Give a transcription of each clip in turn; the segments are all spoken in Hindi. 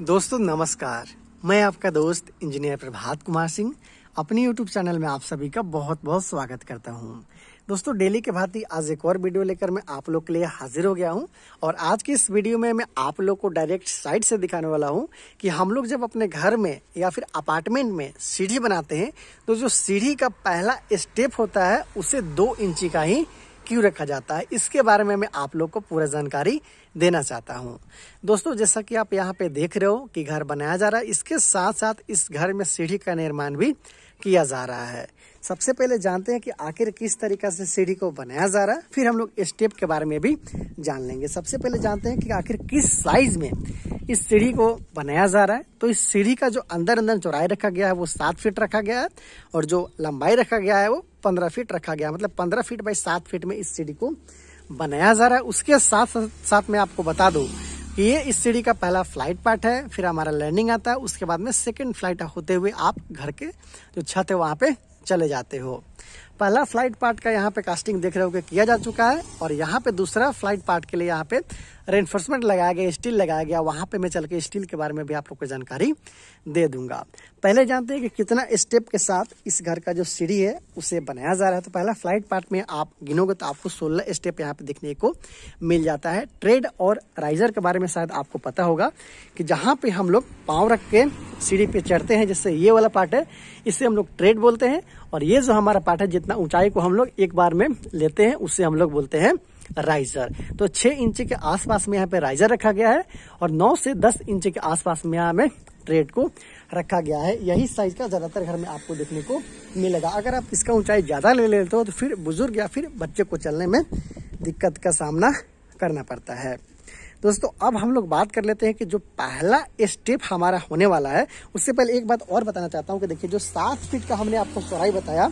दोस्तों नमस्कार मैं आपका दोस्त इंजीनियर प्रभात कुमार सिंह अपने यूट्यूब चैनल में आप सभी का बहुत बहुत स्वागत करता हूं दोस्तों डेली के भांति आज एक और वीडियो लेकर मैं आप लोग के लिए हाजिर हो गया हूं और आज की इस वीडियो में मैं आप लोग को डायरेक्ट साइड से दिखाने वाला हूं कि हम लोग जब अपने घर में या फिर अपार्टमेंट में सीढ़ी बनाते हैं तो जो सीढ़ी का पहला स्टेप होता है उसे दो इंची का ही क्यों रखा जाता है इसके बारे में मैं आप लोग को पूरा जानकारी देना चाहता हूँ दोस्तों जैसा कि आप यहाँ पे देख रहे हो कि घर बनाया जा रहा है इसके साथ साथ इस घर में सीढ़ी का निर्माण भी किया जा रहा है सबसे पहले जानते हैं कि आखिर किस तरीका से सीढ़ी को बनाया जा रहा है फिर हम लोग स्टेप के बारे में भी जान लेंगे सबसे पहले जानते हैं कि आखिर किस साइज में इस सीढ़ी को बनाया जा रहा है तो इस सीढ़ी का जो अंदर अंदर चौराई रखा गया है वो सात फीट रखा गया है और जो लंबाई रखा गया है वो पंद्रह फीट रखा गया मतलब पंद्रह फीट बाई सात फीट में इस सीढ़ी को बनाया जा रहा है उसके साथ साथ मैं आपको बता दू कि ये इस सीढ़ी का पहला फ्लाइट पार्ट है फिर हमारा लैंडिंग आता है उसके बाद में सेकेंड फ्लाइट होते हुए आप घर के जो छत है वहां पे चले जाते हो पहला फ्लाइट पार्ट का यहाँ पे कास्टिंग देख रहे हो किया जा चुका है और यहाँ पे दूसरा फ्लाइट पार्ट के लिए यहाँ पे रेनफोर्समेंट लगाया गया स्टील लगाया गया वहां पे मैं चल के स्टील के बारे में भी आप लोग को जानकारी दे दूंगा पहले जानते हैं कि कितना स्टेप के साथ इस घर का जो सीढ़ी है उसे बनाया जा रहा है तो पहला फ्लाइट पार्ट में आप गिनोगे तो आपको सोलह स्टेप यहाँ पे देखने को मिल जाता है ट्रेड और राइजर के बारे में शायद आपको पता होगा कि जहाँ पे हम लोग पाँव रख के सीढ़ी पे चढ़ते हैं जैसे ये वाला पार्ट है इसे हम लोग ट्रेड बोलते हैं और ये जो हमारा पार्ट है जितना ऊंचाई को हम लोग एक बार में लेते हैं उससे हम लोग बोलते हैं राइजर तो छह इंच के आसपास में यहाँ पे राइजर रखा गया है और नौ से दस इंच के आसपास में यहाँ में ट्रेड को रखा गया है यही साइज का ज़्यादातर घर में आपको देखने को मिलेगा अगर आप इसका ऊंचाई ज़्यादा ले लेते हो तो फिर बुजुर्ग या फिर बच्चे को चलने में दिक्कत का सामना करना पड़ता है दोस्तों अब हम लोग बात कर लेते हैं कि जो पहला स्टेप हमारा होने वाला है उससे पहले एक बात और बताना चाहता हूँ कि देखिए जो सात फीट का हमने आपको चौराई बताया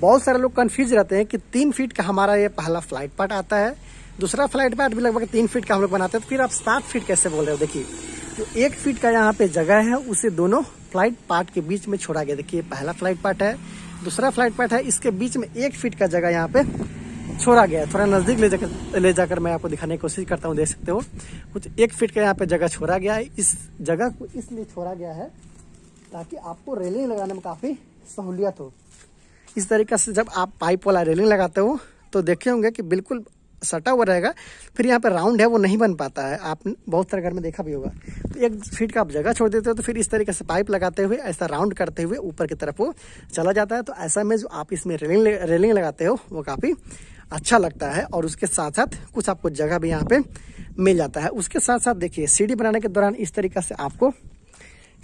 बहुत सारे लोग कन्फ्यूज रहते हैं कि तीन फीट का हमारा ये पहला फ्लाइट पार्ट आता है दूसरा फ्लाइट पार्ट भी लगभग तीन फीट का हम लोग बनाते हैं तो फिर आप सात फीट कैसे बोल रहे हो देखिए जो तो एक फीट का यहाँ पे जगह है उसे दोनों फ्लाइट पार्ट के बीच में छोड़ा गया देखिए पहला फ्लाइट पार्ट है दूसरा फ्लाइट पार्ट है इसके बीच में एक फीट का जगह यहाँ पे छोड़ा गया है थोड़ा नज़दीक ले जाकर ले जाकर मैं आपको दिखाने की कोशिश करता हूँ देख सकते हो कुछ एक फीट का यहाँ पे जगह छोड़ा गया है इस जगह को इसलिए छोड़ा गया है ताकि आपको रेलिंग लगाने में काफ़ी सहूलियत हो इस तरीके से जब आप पाइप वाला रेलिंग लगाते हो तो देखे होंगे कि बिल्कुल सटा हुआ रहेगा फिर यहाँ पर राउंड है वो नहीं बन पाता है आप बहुत सारे घर में देखा भी होगा तो एक फीट का आप जगह छोड़ देते हो तो फिर इस तरीके से पाइप लगाते हुए ऐसा राउंड करते हुए ऊपर की तरफ वो चला जाता है तो ऐसा में जो आप इसमें रेलिंग रेलिंग लगाते हो वो काफ़ी अच्छा लगता है और उसके साथ साथ कुछ आपको जगह भी यहाँ पर मिल जाता है उसके साथ साथ देखिए सीढ़ी बनाने के दौरान इस तरीके से आपको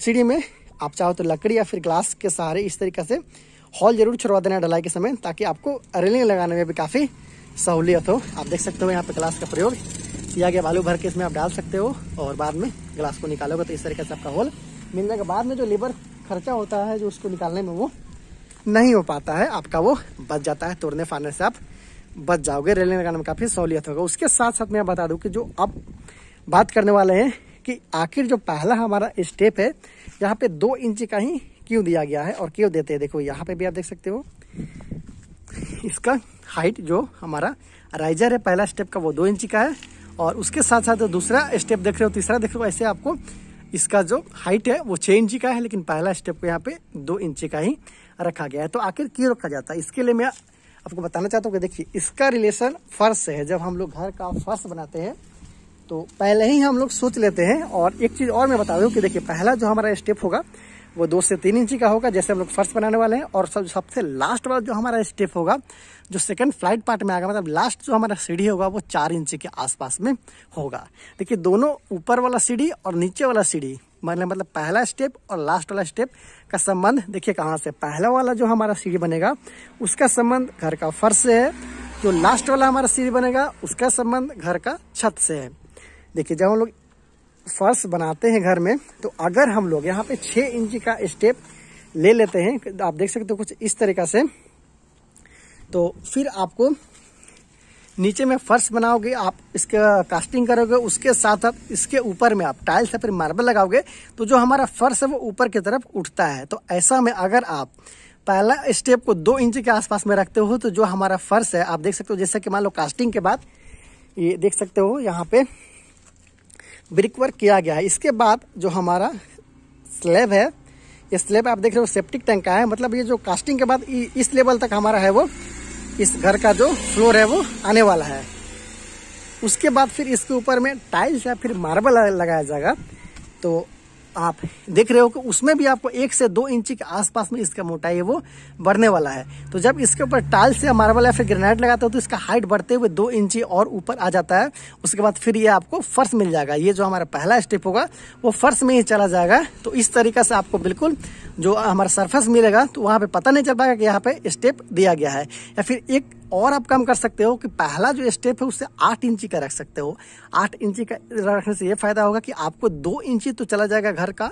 सीढ़ी में आप चाहो तो लकड़ी या फिर ग्लास के सहारे इस तरीके से हॉल जरूर छुड़वा देना ढलाई के समय ताकि आपको रेलिंग लगाने में भी काफ़ी सहूलियत हो आप देख सकते हो यहाँ पे ग्लास का प्रयोग किया गया बालू भर के इसमें आप डाल सकते हो और बाद में ग्लास को निकालोगे तो इस तरीके से आपका होल मिलने के बाद में जो लेबर खर्चा होता है जो उसको निकालने में वो नहीं हो पाता है आपका वो बच जाता है तोड़ने फाड़ने से आप बच जाओगे रेलिंग लगाने में काफ़ी सहूलियत होगा उसके साथ साथ मैं बता दूँ कि जो आप बात करने वाले हैं कि आखिर जो पहला हमारा स्टेप है यहाँ पे दो इंच का ही क्यों दिया गया है और क्यों देते हैं देखो यहाँ पे भी आप देख सकते हो इसका हाइट जो हमारा राइजर है पहला स्टेप का वो दो इंच का है और उसके साथ साथ दूसरा स्टेप देख रहे हो तीसरा देख रहे हो ऐसे आपको इसका जो हाइट है वो छः इंच का है लेकिन पहला स्टेप को यहाँ पे दो इंची का ही रखा गया है तो आखिर क्यों रखा जाता है इसके लिए मैं आपको बताना चाहता हूँ कि देखिए इसका रिलेशन फर्श से है जब हम लोग घर का फर्श बनाते हैं तो पहले ही हम लोग सोच लेते हैं और एक चीज़ और मैं बता दूँ कि देखिए पहला जो हमारा स्टेप होगा वो दो से तीन इंची का होगा जैसे हम लोग फर्स्ट बनाने वाले हैं और सब सबसे लास्ट वाला जो हमारा स्टेप होगा जो सेकंड फ्लाइट पार्ट में आएगा मतलब लास्ट जो हमारा सीढ़ी होगा वो चार इंची के आसपास में होगा देखिए दोनों ऊपर वाला सीढ़ी और नीचे वाला सीढ़ी मतलब मतलब पहला स्टेप और लास्ट वाला स्टेप का संबंध देखिए कहाँ से पहला वाला जो हमारा सीढ़ी बनेगा उसका संबंध घर का फर्श से है जो लास्ट वाला हमारा सीढ़ी बनेगा उसका संबंध घर का छत से है देखिए जब हम लोग फर्श बनाते हैं घर में तो अगर हम लोग यहाँ पे छह इंच का स्टेप ले लेते हैं आप देख सकते हो कुछ इस तरीका से तो फिर आपको नीचे में फर्श बनाओगे आप इसका कास्टिंग करोगे उसके साथ आप इसके ऊपर में आप टाइल्स या फिर मार्बल लगाओगे तो जो हमारा फर्श है वो ऊपर की तरफ उठता है तो ऐसा में अगर आप पहला स्टेप को दो इंच के आसपास में रखते हो तो जो हमारा फर्श है आप देख सकते हो जैसा कि मान लो कास्टिंग के बाद ये देख सकते हो यहाँ पे ब्रिक वर्क किया गया है इसके बाद जो हमारा स्लेब है ये स्लेब आप देख रहे हो सेप्टिक टैंक का है मतलब ये जो कास्टिंग के बाद इस लेवल तक हमारा है वो इस घर का जो फ्लोर है वो आने वाला है उसके बाद फिर इसके ऊपर में टाइल्स या फिर मार्बल लगाया जाएगा तो आप देख रहे हो कि उसमें भी आपको एक से दो इंच के आसपास में इसका मोटाई है वो बढ़ने वाला है तो जब इसके ऊपर टाइल्स या मार्बल या फिर ग्रेनाइट लगाते हो तो इसका हाइट बढ़ते हुए दो इंच और ऊपर आ जाता है उसके बाद फिर ये आपको फर्श मिल जाएगा ये जो हमारा पहला स्टेप होगा वो फर्श में ही चला जाएगा तो इस तरीके से आपको बिल्कुल जो हमारा सरफेस मिलेगा तो वहाँ पे पता नहीं चल पाएगा कि यहाँ पे स्टेप दिया गया है या फिर एक और आप कम कर सकते हो कि पहला जो स्टेप है उससे आठ इंची का रख सकते हो आठ इंची का रखने से ये फायदा होगा कि आपको दो इंची तो चला जाएगा घर का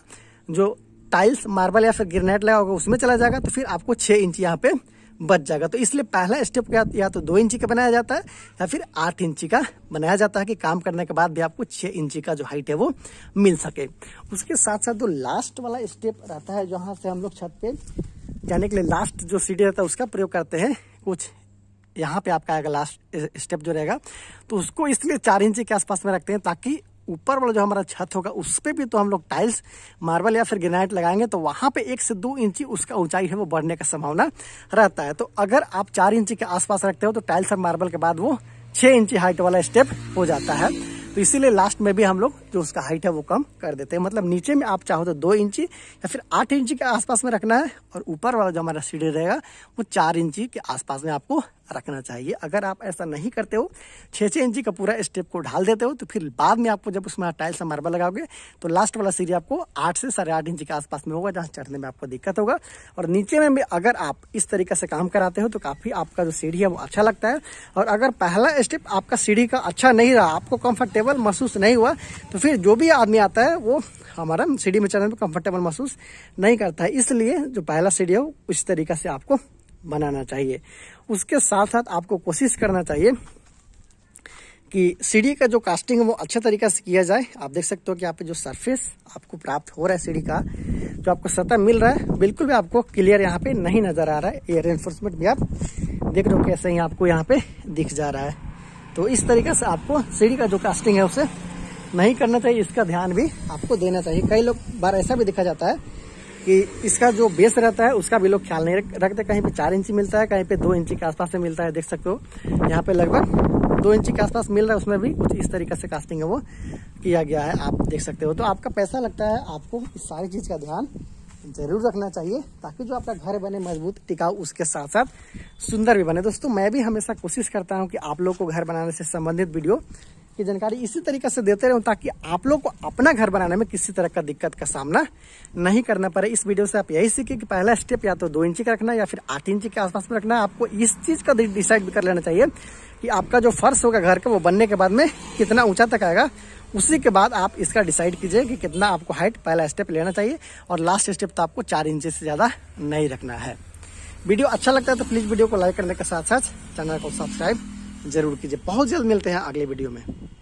जो टाइल्स मार्बल या फिर ग्रेनाइट लगा होगा उसमें चला जाएगा तो फिर आपको छः इंच यहाँ पे बच जाएगा तो इसलिए पहला स्टेप या, या तो दो इंची का बनाया जाता है या फिर आठ इंची का बनाया जाता है कि काम करने के बाद भी आपको छः इंची का जो हाइट है वो मिल सके उसके साथ साथ जो लास्ट वाला स्टेप रहता है जहाँ से हम लोग छत पे जाने के लिए लास्ट जो सीढ़ी रहता है उसका प्रयोग करते हैं कुछ यहाँ पे आपका आएगा लास्ट स्टेप जो रहेगा तो उसको इसलिए चार इंची के आसपास में रखते हैं ताकि ऊपर वाला जो हमारा छत होगा उस पर भी तो हम लोग टाइल्स मार्बल या फिर ग्रेनाइट लगाएंगे तो वहाँ पे एक से दो इंची उसका ऊंचाई है वो बढ़ने का संभावना रहता है तो अगर आप चार इंची के आसपास रखते हो तो टाइल्स और मार्बल के बाद वो छह इंची हाइट वाला स्टेप हो जाता है तो इसीलिए लास्ट में भी हम लोग जो उसका हाइट है वो कम कर देते हैं मतलब नीचे में आप चाहो तो दो इंची या फिर आठ इंची के आसपास में रखना है और ऊपर वाला जो हमारा सीढ़ी रहेगा वो चार इंची के आसपास में आपको रखना चाहिए अगर आप ऐसा नहीं करते हो छः छः इंची का पूरा स्टेप को ढाल देते हो तो फिर बाद में आपको जब उसमें टाइल्स मार्बल लगाओगे तो लास्ट वाला सीढ़ी आपको आठ से साढ़े आठ इंची के आसपास में होगा जहाँ चढ़ने में आपको दिक्कत होगा और नीचे में भी अगर आप इस तरीके से काम कराते हो तो काफ़ी आपका जो सीढ़ी है वो अच्छा लगता है और अगर पहला स्टेप आपका सीढ़ी का अच्छा नहीं रहा आपको कम्फर्टेबल कंफर्टेबल महसूस नहीं हुआ तो फिर जो भी आदमी आता है वो हमारा सीढ़ी में चढ़ने में कंफर्टेबल महसूस नहीं करता है इसलिए जो पहला सीढ़ी है उस तरीका से आपको बनाना चाहिए उसके साथ साथ आपको कोशिश करना चाहिए कि सीढ़ी का जो कास्टिंग है वो अच्छे तरीके से किया जाए आप देख सकते हो कि यहाँ पे जो सरफेस आपको प्राप्त हो रहा है सीढ़ी का जो आपको सतह मिल रहा है बिल्कुल भी आपको क्लियर यहाँ पे नहीं नजर आ रहा है ये रेनफोर्समेंट भी आप देख रहे हो कैसे ही आपको यहाँ पे दिख जा रहा है तो इस तरीके से आपको सीढ़ी का जो कास्टिंग है उसे नहीं करना चाहिए इसका ध्यान भी आपको देना चाहिए कई लोग बार ऐसा भी देखा जाता है कि इसका जो बेस रहता है उसका भी लोग ख्याल नहीं रखते कहीं पे चार इंची मिलता है कहीं पे दो इंची के आसपास से मिलता है देख सकते हो यहाँ पे लगभग दो इंची के आसपास मिल रहा है उसमें भी कुछ इस तरीके से कास्टिंग है वो किया गया है आप देख सकते हो तो आपका पैसा लगता है आपको इस सारी चीज़ का ध्यान जरूर रखना चाहिए ताकि जो आपका घर बने मजबूत टिकाऊ उसके साथ साथ सुंदर भी बने दोस्तों मैं भी हमेशा कोशिश करता हूँ कि आप लोग को घर बनाने से संबंधित वीडियो की जानकारी इसी तरीके से देते रहूँ ताकि आप लोग को अपना घर बनाने में किसी तरह का दिक्कत का सामना नहीं करना पड़े इस वीडियो से आप यही सीखें कि पहला स्टेप या तो दो इंची का रखना या फिर आठ इंची के आसपास में रखना आपको इस चीज़ का डिसाइड कर लेना चाहिए कि आपका जो फर्श होगा घर का वो बनने के बाद में कितना ऊंचा तक आएगा उसी के बाद आप इसका डिसाइड कीजिए कि कितना आपको हाइट पहला स्टेप लेना चाहिए और लास्ट स्टेप तो आपको चार इंच से ज़्यादा नहीं रखना है वीडियो अच्छा लगता है तो प्लीज़ वीडियो को लाइक करने के साथ साथ चैनल को सब्सक्राइब जरूर कीजिए बहुत जल्द मिलते हैं अगले वीडियो में